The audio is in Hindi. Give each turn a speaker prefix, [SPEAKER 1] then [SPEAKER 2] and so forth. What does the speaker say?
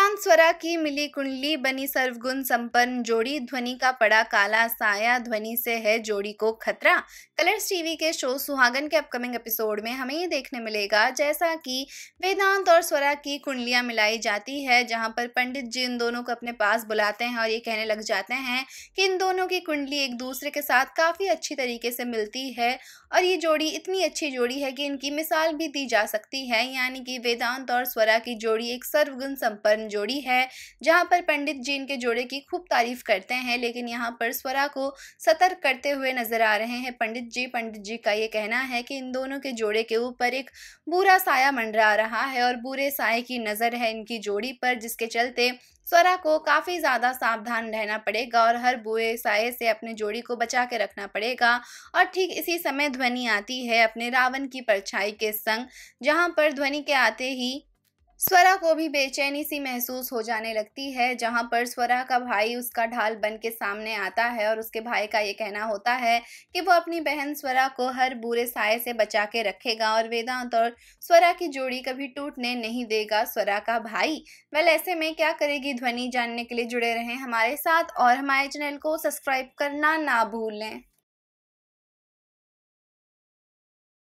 [SPEAKER 1] चांद स्वरा की मिली कुंडली बनी सर्वगुण संपन्न जोड़ी ध्वनि का पड़ा काला साया ध्वनि से है जोड़ी को खतरा कलर्स टीवी के शो सुहागन के अपकमिंग एपिसोड में हमें ये देखने मिलेगा जैसा कि वेदांत और स्वरा की कुंडलियां मिलाई जाती है जहां पर पंडित जी इन दोनों को अपने पास बुलाते हैं और ये कहने लग जाते हैं कि इन दोनों की कुंडली एक दूसरे के साथ काफ़ी अच्छी तरीके से मिलती है और ये जोड़ी इतनी अच्छी जोड़ी है कि इनकी मिसाल भी दी जा सकती है यानी कि वेदांत और स्वरा की जोड़ी एक सर्वगुण संपन्न जोड़ी है जहाँ पर पंडित जी इनके जोड़े की खूब तारीफ करते हैं लेकिन यहाँ पर स्वरा को सतर्क करते हुए नजर आ रहे हैं पंडित जी पंडित जी का ये कहना है कि इन दोनों के जोड़े के ऊपर एक बुरा साया मंडरा रहा है और बुरे साय की नज़र है इनकी जोड़ी पर जिसके चलते स्वरा को काफ़ी ज़्यादा सावधान रहना पड़ेगा और हर बुए साय से अपने जोड़ी को बचा के रखना पड़ेगा और ठीक इसी समय ध्वनि आती है अपने रावण की परछाई के संग जहाँ पर ध्वनि के आते ही स्वरा को भी बेचैनी सी महसूस हो जाने लगती है जहाँ पर स्वरा का भाई उसका ढाल बन के सामने आता है और उसके भाई का ये कहना होता है कि वो अपनी बहन स्वरा को हर बुरे साय से बचा के रखेगा और वेदांत और स्वरा की जोड़ी कभी टूटने नहीं देगा स्वरा का भाई वेल ऐसे में क्या करेगी ध्वनि जानने के लिए जुड़े रहें हमारे साथ और हमारे चैनल को सब्सक्राइब करना ना भूलें